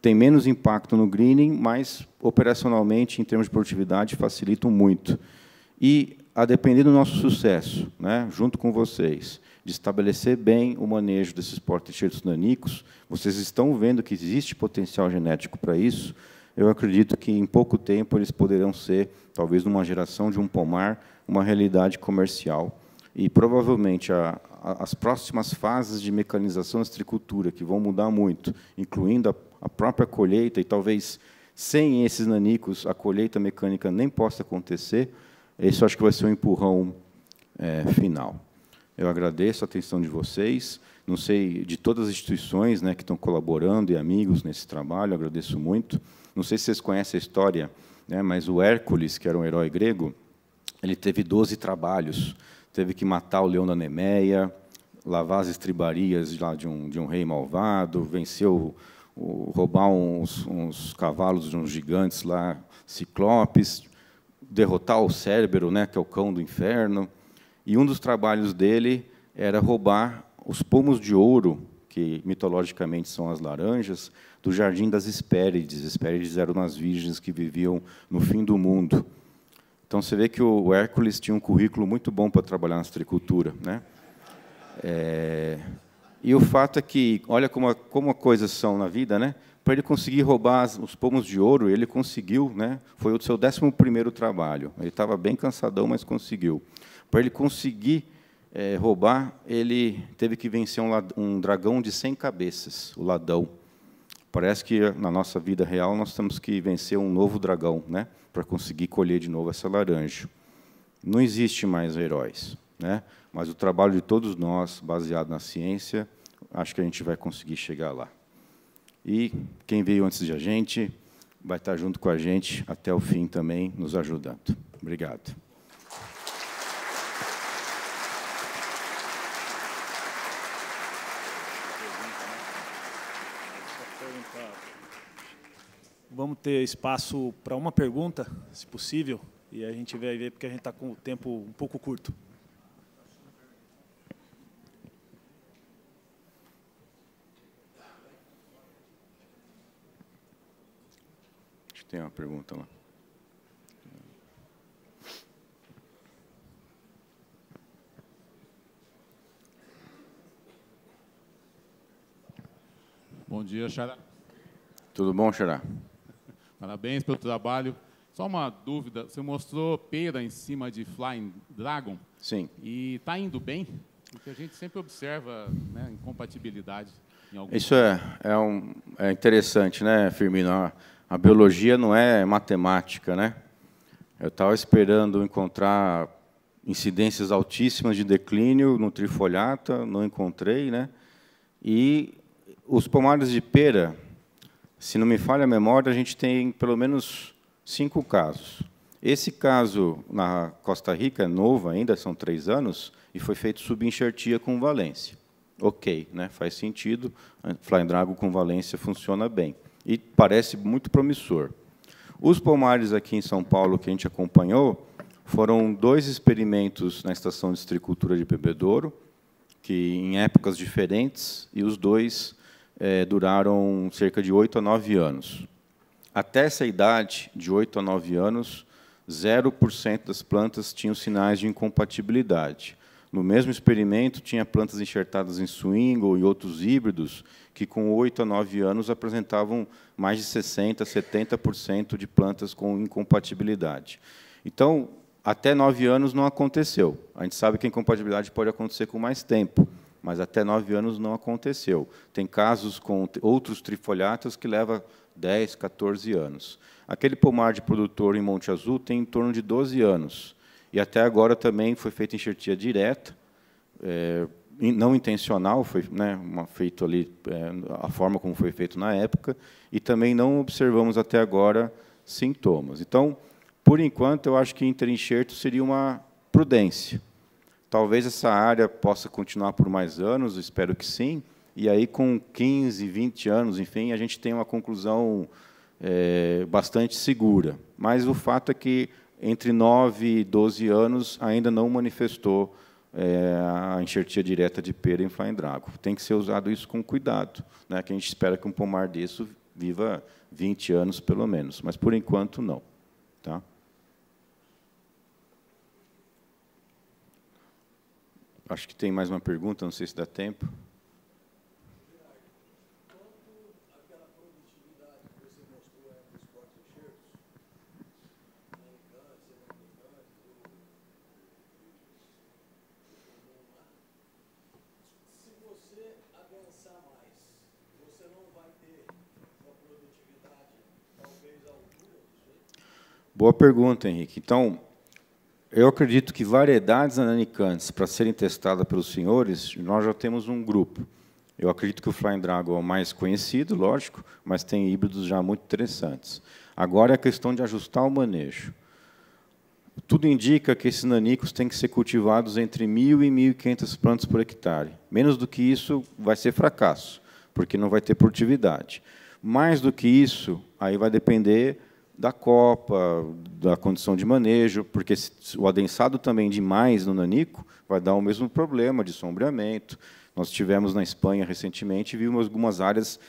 [SPEAKER 1] têm menos impacto no greening, mas operacionalmente, em termos de produtividade, facilitam muito. E a depender do nosso sucesso, né, junto com vocês, de estabelecer bem o manejo desses porta-enxertos nanicos, vocês estão vendo que existe potencial genético para isso, eu acredito que em pouco tempo eles poderão ser, talvez numa geração de um pomar, uma realidade comercial. E provavelmente a, a, as próximas fases de mecanização da agricultura, que vão mudar muito, incluindo a, a própria colheita, e talvez sem esses nanicos a colheita mecânica nem possa acontecer, esse acho que vai ser um empurrão é, final. Eu agradeço a atenção de vocês. Não sei de todas as instituições né, que estão colaborando e amigos nesse trabalho, agradeço muito. Não sei se vocês conhecem a história, né, mas o Hércules, que era um herói grego, ele teve 12 trabalhos. Teve que matar o leão da Nemeia, lavar as estribarias de, lá de, um, de um rei malvado, venceu roubar uns, uns cavalos de uns gigantes lá, ciclopes derrotar o Cérbero, né, que é o cão do inferno. E um dos trabalhos dele era roubar os pomos de ouro, que mitologicamente são as laranjas, do jardim das Hespérides. Hespérides eram as virgens que viviam no fim do mundo. Então você vê que o Hércules tinha um currículo muito bom para trabalhar na agricultura, né? É... E o fato é que, olha como, a, como coisas são na vida, né? para ele conseguir roubar as, os pomos de ouro, ele conseguiu, né? Foi o seu 11 primeiro trabalho. Ele estava bem cansadão, mas conseguiu. Para ele conseguir é, roubar, ele teve que vencer um, um dragão de 100 cabeças, o Ladão. Parece que na nossa vida real nós temos que vencer um novo dragão, né? Para conseguir colher de novo essa laranja. Não existe mais heróis, né? Mas o trabalho de todos nós, baseado na ciência, acho que a gente vai conseguir chegar lá. E quem veio antes de a gente vai estar junto com a gente até o fim também, nos ajudando. Obrigado.
[SPEAKER 2] Vamos ter espaço para uma pergunta, se possível, e a gente vai ver, porque a gente está com o tempo um pouco curto.
[SPEAKER 1] tem uma pergunta lá. Bom dia, Xará. Tudo bom, Xará? Parabéns pelo trabalho. Só uma dúvida, você mostrou pera em cima de Flying Dragon. Sim. E está indo bem? Porque a gente sempre observa né, incompatibilidade. Isso é, é, um, é interessante, né, Firmino? a biologia não é matemática, né? Eu estava esperando encontrar incidências altíssimas de declínio no trifoliata, não encontrei, né? E os pomares de pera, se não me falha a memória, a gente tem pelo menos cinco casos. Esse caso na Costa Rica é novo ainda, são três anos, e foi feito subenxertia com valência. Ok, né? faz sentido, fly drago com valência funciona bem e parece muito promissor. Os pomares aqui em São Paulo que a gente acompanhou foram dois experimentos na estação de estricultura de Bebedouro, que em épocas diferentes, e os dois é, duraram cerca de 8 a 9 anos. Até essa idade, de 8 a 9 anos, 0% das plantas tinham sinais de incompatibilidade. No mesmo experimento, tinha plantas enxertadas em swing ou em outros híbridos que, com 8 a 9 anos, apresentavam mais de 60%, 70% de plantas com incompatibilidade. Então, até 9 anos não aconteceu. A gente sabe que a incompatibilidade pode acontecer com mais tempo, mas até 9 anos não aconteceu. Tem casos com outros trifoliatas que levam 10, 14 anos. Aquele pomar de produtor em Monte Azul tem em torno de 12 anos. E até agora também foi feita enxertia direta, é, não intencional, foi né, uma, feito ali é, a forma como foi feito na época, e também não observamos até agora sintomas. Então, por enquanto, eu acho que interenxerto seria uma prudência. Talvez essa área possa continuar por mais anos, espero que sim, e aí com 15, 20 anos, enfim, a gente tem uma conclusão é, bastante segura. Mas o fato é que entre 9 e 12 anos ainda não manifestou é, a enxertia direta de pera em flaindrago. Tem que ser usado isso com cuidado, né, que a gente espera que um pomar desse viva 20 anos, pelo menos. Mas, por enquanto, não. Tá? Acho que tem mais uma pergunta, não sei se dá tempo. Boa pergunta, Henrique. Então, eu acredito que variedades ananicantes para serem testadas pelos senhores, nós já temos um grupo. Eu acredito que o Flying Dragon é o mais conhecido, lógico, mas tem híbridos já muito interessantes. Agora é a questão de ajustar o manejo. Tudo indica que esses nanicos têm que ser cultivados entre 1.000 e 1.500 plantas por hectare. Menos do que isso vai ser fracasso, porque não vai ter produtividade. Mais do que isso, aí vai depender da copa, da condição de manejo, porque o adensado também demais no nanico vai dar o mesmo problema de sombreamento. Nós tivemos na Espanha recentemente, vimos algumas áreas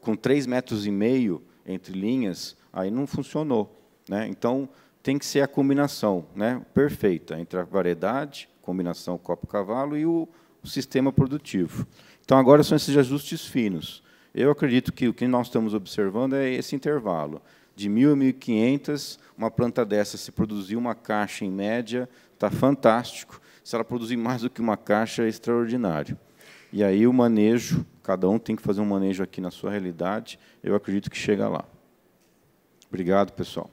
[SPEAKER 1] com 3,5 metros e meio entre linhas, aí não funcionou. Né? Então, tem que ser a combinação né? perfeita entre a variedade, combinação copo-cavalo e o, o sistema produtivo. Então, agora são esses ajustes finos. Eu acredito que o que nós estamos observando é esse intervalo de 1.000 a 1.500, uma planta dessa, se produzir uma caixa em média, está fantástico. Se ela produzir mais do que uma caixa, é extraordinário. E aí o manejo, cada um tem que fazer um manejo aqui na sua realidade, eu acredito que chega lá. Obrigado, pessoal.